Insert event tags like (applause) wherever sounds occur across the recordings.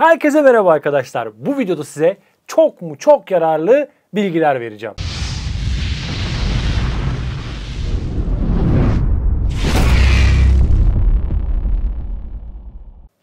Herkese merhaba arkadaşlar. Bu videoda size çok mu çok yararlı bilgiler vereceğim.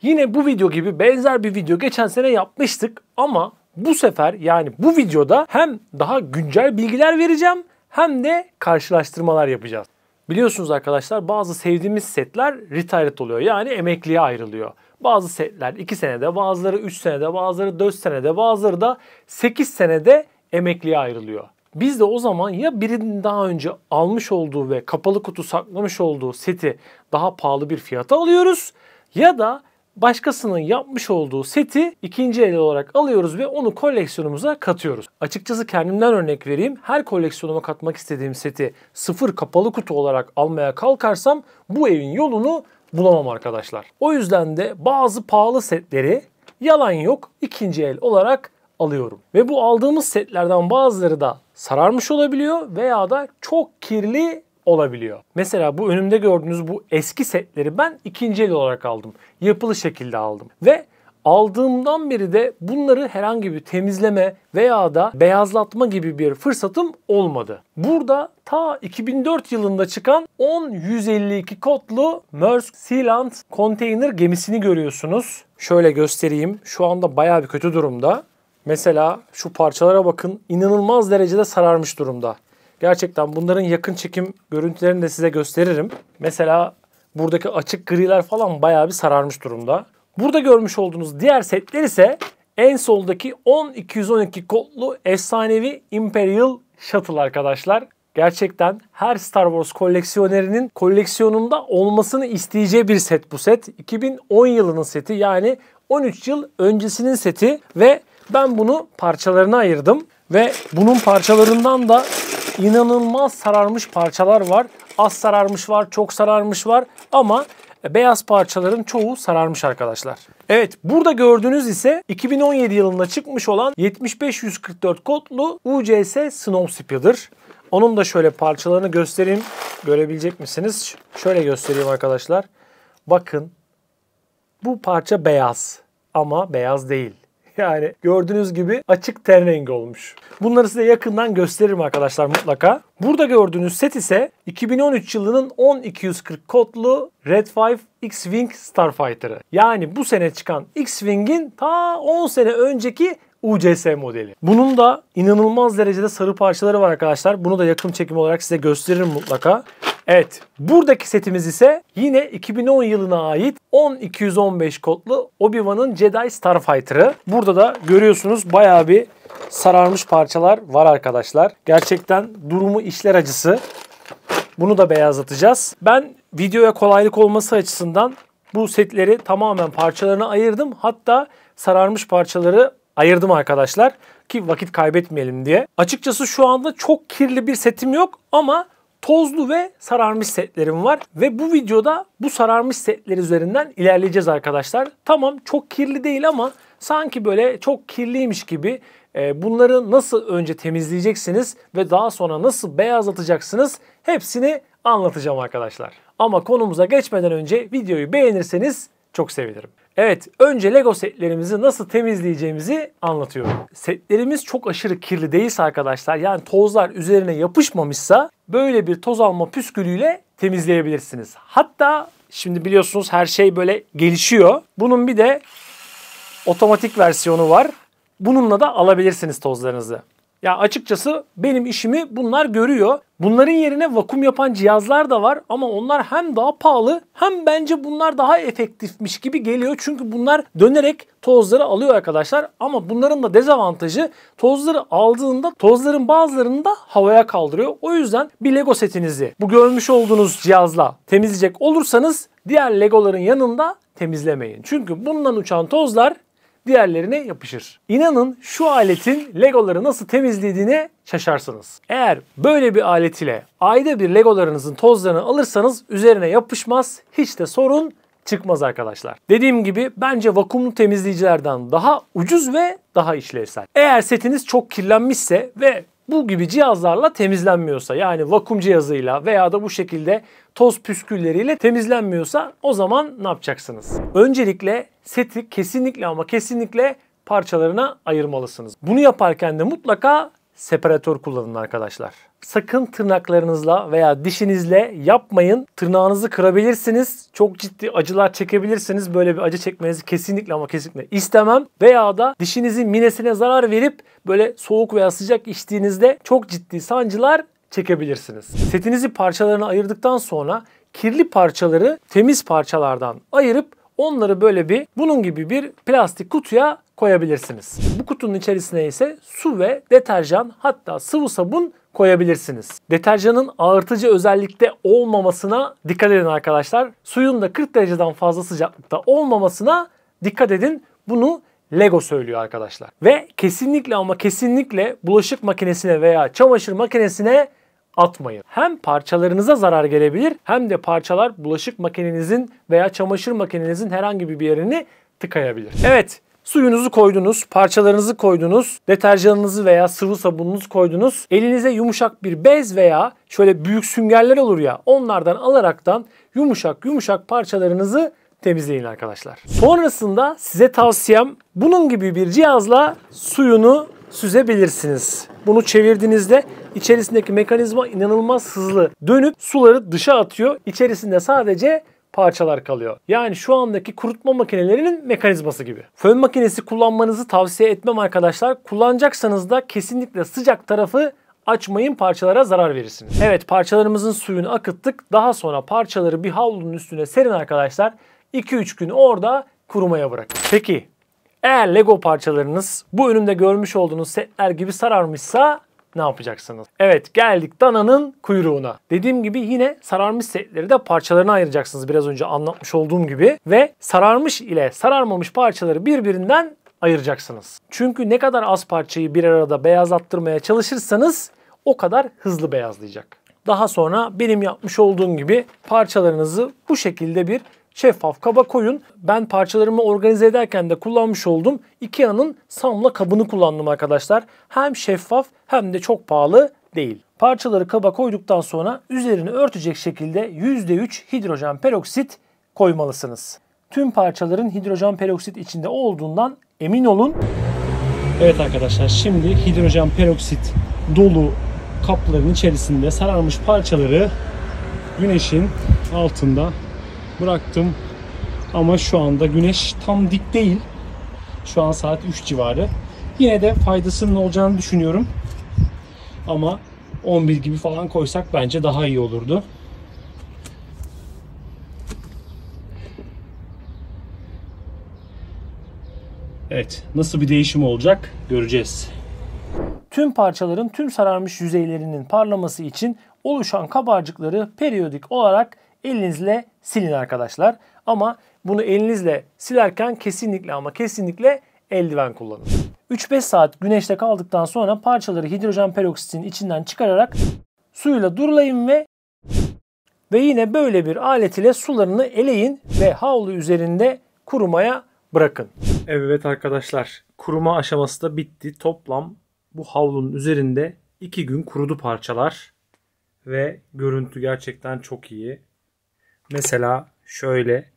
Yine bu video gibi benzer bir video geçen sene yapmıştık ama bu sefer yani bu videoda hem daha güncel bilgiler vereceğim hem de karşılaştırmalar yapacağız. Biliyorsunuz arkadaşlar bazı sevdiğimiz setler retired oluyor. Yani emekliye ayrılıyor. Bazı setler 2 senede, bazıları 3 senede, bazıları 4 senede, bazıları da 8 senede emekliye ayrılıyor. Biz de o zaman ya birinin daha önce almış olduğu ve kapalı kutu saklamış olduğu seti daha pahalı bir fiyata alıyoruz ya da başkasının yapmış olduğu seti ikinci el olarak alıyoruz ve onu koleksiyonumuza katıyoruz. Açıkçası kendimden örnek vereyim. Her koleksiyonuma katmak istediğim seti sıfır kapalı kutu olarak almaya kalkarsam bu evin yolunu bulamam arkadaşlar. O yüzden de bazı pahalı setleri yalan yok ikinci el olarak alıyorum. Ve bu aldığımız setlerden bazıları da sararmış olabiliyor veya da çok kirli olabiliyor. Mesela bu önümde gördüğünüz bu eski setleri ben ikinci el olarak aldım. Yapılı şekilde aldım. Ve aldığımdan beri de bunları herhangi bir temizleme veya da beyazlatma gibi bir fırsatım olmadı. Burada ta 2004 yılında çıkan 10152 kodlu Maersk Sealand konteyner gemisini görüyorsunuz. Şöyle göstereyim. Şu anda baya bir kötü durumda. Mesela şu parçalara bakın inanılmaz derecede sararmış durumda. Gerçekten bunların yakın çekim görüntülerini de size gösteririm. Mesela buradaki açık griler falan bayağı bir sararmış durumda. Burada görmüş olduğunuz diğer setler ise en soldaki 10212 kodlu efsanevi Imperial Shuttle arkadaşlar. Gerçekten her Star Wars koleksiyonerinin koleksiyonunda olmasını isteyeceği bir set bu set. 2010 yılının seti yani 13 yıl öncesinin seti ve ben bunu parçalarına ayırdım. Ve bunun parçalarından da inanılmaz sararmış parçalar var. Az sararmış var, çok sararmış var ama e, beyaz parçaların çoğu sararmış arkadaşlar. Evet burada gördüğünüz ise 2017 yılında çıkmış olan 7544 kodlu UCS Snow Speeder. Onun da şöyle parçalarını göstereyim. Görebilecek misiniz? Şöyle göstereyim arkadaşlar. Bakın bu parça beyaz ama beyaz değil. (laughs) Yani gördüğünüz gibi açık ten rengi olmuş. Bunları size yakından gösteririm arkadaşlar mutlaka. Burada gördüğünüz set ise 2013 yılının 10240 kodlu Red 5 X-Wing Starfighter'ı. Yani bu sene çıkan X-Wing'in ta 10 sene önceki UCS modeli. Bunun da inanılmaz derecede sarı parçaları var arkadaşlar. Bunu da yakın çekim olarak size gösteririm mutlaka. Evet buradaki setimiz ise yine 2010 yılına ait 1215 kodlu Obi-Wan'ın Jedi Starfighter'ı. Burada da görüyorsunuz bayağı bir sararmış parçalar var arkadaşlar. Gerçekten durumu işler acısı. Bunu da beyazlatacağız. Ben videoya kolaylık olması açısından bu setleri tamamen parçalarına ayırdım. Hatta sararmış parçaları ayırdım arkadaşlar ki vakit kaybetmeyelim diye. Açıkçası şu anda çok kirli bir setim yok ama tozlu ve sararmış setlerim var. Ve bu videoda bu sararmış setler üzerinden ilerleyeceğiz arkadaşlar. Tamam çok kirli değil ama sanki böyle çok kirliymiş gibi e, bunları nasıl önce temizleyeceksiniz ve daha sonra nasıl beyazlatacaksınız hepsini anlatacağım arkadaşlar. Ama konumuza geçmeden önce videoyu beğenirseniz çok sevinirim. Evet, önce Lego setlerimizi nasıl temizleyeceğimizi anlatıyorum. Setlerimiz çok aşırı kirli değilse arkadaşlar, yani tozlar üzerine yapışmamışsa böyle bir toz alma püskülüyle temizleyebilirsiniz. Hatta şimdi biliyorsunuz her şey böyle gelişiyor. Bunun bir de otomatik versiyonu var. Bununla da alabilirsiniz tozlarınızı. Ya açıkçası benim işimi bunlar görüyor. Bunların yerine vakum yapan cihazlar da var ama onlar hem daha pahalı hem bence bunlar daha efektifmiş gibi geliyor. Çünkü bunlar dönerek tozları alıyor arkadaşlar ama bunların da dezavantajı tozları aldığında tozların bazılarını da havaya kaldırıyor. O yüzden bir Lego setinizi bu görmüş olduğunuz cihazla temizleyecek olursanız diğer Legoların yanında temizlemeyin. Çünkü bundan uçan tozlar diğerlerine yapışır. İnanın şu aletin legoları nasıl temizlediğine şaşarsınız. Eğer böyle bir alet ile ayda bir legolarınızın tozlarını alırsanız üzerine yapışmaz hiç de sorun çıkmaz arkadaşlar. Dediğim gibi bence vakumlu temizleyicilerden daha ucuz ve daha işlevsel. Eğer setiniz çok kirlenmişse ve bu gibi cihazlarla temizlenmiyorsa yani vakum cihazıyla veya da bu şekilde toz püskülleriyle temizlenmiyorsa o zaman ne yapacaksınız? Öncelikle seti kesinlikle ama kesinlikle parçalarına ayırmalısınız. Bunu yaparken de mutlaka separatör kullanın arkadaşlar. Sakın tırnaklarınızla veya dişinizle yapmayın. Tırnağınızı kırabilirsiniz. Çok ciddi acılar çekebilirsiniz. Böyle bir acı çekmenizi kesinlikle ama kesinlikle istemem. Veya da dişinizin minesine zarar verip böyle soğuk veya sıcak içtiğinizde çok ciddi sancılar çekebilirsiniz. Setinizi parçalarına ayırdıktan sonra kirli parçaları temiz parçalardan ayırıp onları böyle bir bunun gibi bir plastik kutuya koyabilirsiniz. Bu kutunun içerisine ise su ve deterjan hatta sıvı sabun koyabilirsiniz. Deterjanın ağırtıcı özellikte olmamasına dikkat edin arkadaşlar. Suyun da 40 dereceden fazla sıcaklıkta olmamasına dikkat edin. Bunu Lego söylüyor arkadaşlar. Ve kesinlikle ama kesinlikle bulaşık makinesine veya çamaşır makinesine atmayın. Hem parçalarınıza zarar gelebilir hem de parçalar bulaşık makinenizin veya çamaşır makinenizin herhangi bir yerini tıkayabilir. Evet Suyunuzu koydunuz, parçalarınızı koydunuz, deterjanınızı veya sıvı sabununuzu koydunuz. Elinize yumuşak bir bez veya şöyle büyük süngerler olur ya onlardan alaraktan yumuşak yumuşak parçalarınızı temizleyin arkadaşlar. Sonrasında size tavsiyem bunun gibi bir cihazla suyunu süzebilirsiniz. Bunu çevirdiğinizde içerisindeki mekanizma inanılmaz hızlı dönüp suları dışa atıyor. İçerisinde sadece parçalar kalıyor. Yani şu andaki kurutma makinelerinin mekanizması gibi. Fön makinesi kullanmanızı tavsiye etmem arkadaşlar. Kullanacaksanız da kesinlikle sıcak tarafı açmayın parçalara zarar verirsiniz. Evet parçalarımızın suyunu akıttık. Daha sonra parçaları bir havlunun üstüne serin arkadaşlar. 2-3 gün orada kurumaya bırakın. Peki eğer Lego parçalarınız bu önümde görmüş olduğunuz setler gibi sararmışsa ne yapacaksınız? Evet geldik dananın kuyruğuna. Dediğim gibi yine sararmış setleri de parçalarına ayıracaksınız biraz önce anlatmış olduğum gibi. Ve sararmış ile sararmamış parçaları birbirinden ayıracaksınız. Çünkü ne kadar az parçayı bir arada beyazlattırmaya çalışırsanız o kadar hızlı beyazlayacak. Daha sonra benim yapmış olduğum gibi parçalarınızı bu şekilde bir şeffaf kaba koyun. Ben parçalarımı organize ederken de kullanmış olduğum Ikea'nın samla kabını kullandım arkadaşlar. Hem şeffaf hem de çok pahalı değil. Parçaları kaba koyduktan sonra üzerini örtecek şekilde %3 hidrojen peroksit koymalısınız. Tüm parçaların hidrojen peroksit içinde olduğundan emin olun. Evet arkadaşlar şimdi hidrojen peroksit dolu kapların içerisinde sararmış parçaları güneşin altında bıraktım. Ama şu anda güneş tam dik değil. Şu an saat 3 civarı. Yine de faydasının olacağını düşünüyorum. Ama 11 gibi falan koysak bence daha iyi olurdu. Evet, nasıl bir değişim olacak göreceğiz. Tüm parçaların tüm sararmış yüzeylerinin parlaması için oluşan kabarcıkları periyodik olarak elinizle silin arkadaşlar. Ama bunu elinizle silerken kesinlikle ama kesinlikle eldiven kullanın. 3-5 saat güneşte kaldıktan sonra parçaları hidrojen peroksitin içinden çıkararak suyla durulayın ve ve yine böyle bir alet ile sularını eleyin ve havlu üzerinde kurumaya bırakın. Evet arkadaşlar kuruma aşaması da bitti. Toplam bu havlunun üzerinde 2 gün kurudu parçalar ve görüntü gerçekten çok iyi. Mesela şöyle.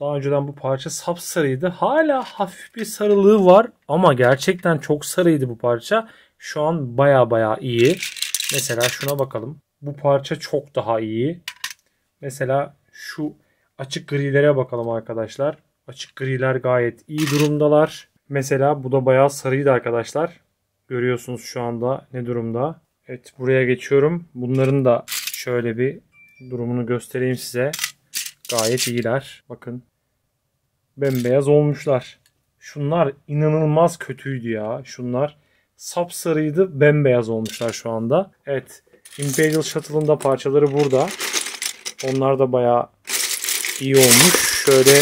Daha önceden bu parça sapsarıydı. Hala hafif bir sarılığı var ama gerçekten çok sarıydı bu parça. Şu an baya baya iyi. Mesela şuna bakalım. Bu parça çok daha iyi. Mesela şu açık grilere bakalım arkadaşlar. Açık griler gayet iyi durumdalar. Mesela bu da baya sarıydı arkadaşlar. Görüyorsunuz şu anda ne durumda. Evet buraya geçiyorum. Bunların da şöyle bir durumunu göstereyim size. Gayet iyiler. Bakın. Bembeyaz olmuşlar. Şunlar inanılmaz kötüydü ya. Şunlar sapsarıydı. Bembeyaz olmuşlar şu anda. Evet. Imperial Shuttle'ın da parçaları burada. Onlar da baya iyi olmuş. Şöyle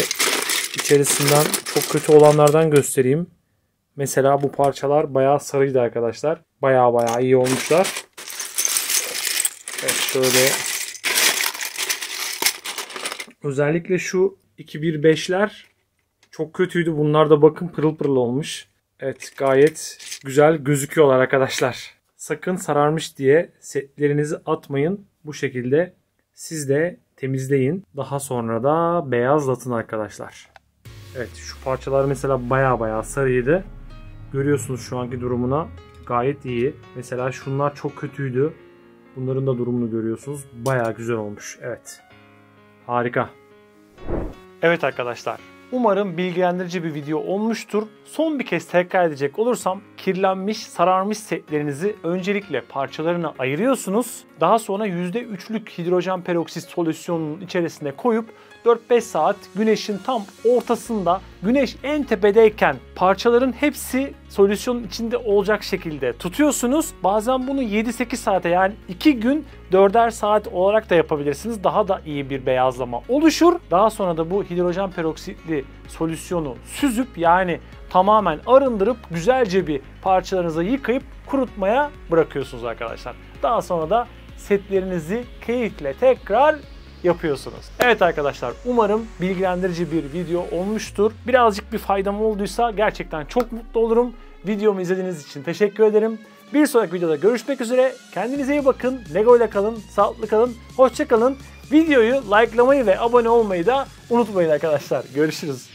içerisinden çok kötü olanlardan göstereyim. Mesela bu parçalar baya sarıydı arkadaşlar. Baya baya iyi olmuşlar. Evet şöyle Özellikle şu 215'ler çok kötüydü. Bunlar da bakın pırıl pırıl olmuş. Evet gayet güzel gözüküyorlar arkadaşlar. Sakın sararmış diye setlerinizi atmayın. Bu şekilde siz de temizleyin. Daha sonra da beyazlatın arkadaşlar. Evet şu parçalar mesela baya baya sarıydı. Görüyorsunuz şu anki durumuna gayet iyi. Mesela şunlar çok kötüydü. Bunların da durumunu görüyorsunuz. Baya güzel olmuş. Evet. Harika. Evet arkadaşlar. Umarım bilgilendirici bir video olmuştur. Son bir kez tekrar edecek olursam kirlenmiş, sararmış setlerinizi öncelikle parçalarına ayırıyorsunuz. Daha sonra %3'lük hidrojen peroksit solüsyonunun içerisine koyup 4-5 saat güneşin tam ortasında güneş en tepedeyken parçaların hepsi solüsyonun içinde olacak şekilde tutuyorsunuz. Bazen bunu 7-8 saate yani 2 gün 4'er saat olarak da yapabilirsiniz. Daha da iyi bir beyazlama oluşur. Daha sonra da bu hidrojen peroksitli solüsyonu süzüp yani tamamen arındırıp güzelce bir parçalarınızı yıkayıp kurutmaya bırakıyorsunuz arkadaşlar. Daha sonra da setlerinizi keyifle tekrar yapıyorsunuz. Evet arkadaşlar umarım bilgilendirici bir video olmuştur. Birazcık bir faydam olduysa gerçekten çok mutlu olurum. Videomu izlediğiniz için teşekkür ederim. Bir sonraki videoda görüşmek üzere. Kendinize iyi bakın. Lego ile kalın, sağlıklı kalın, hoşça kalın. Videoyu likelamayı ve abone olmayı da unutmayın arkadaşlar. Görüşürüz.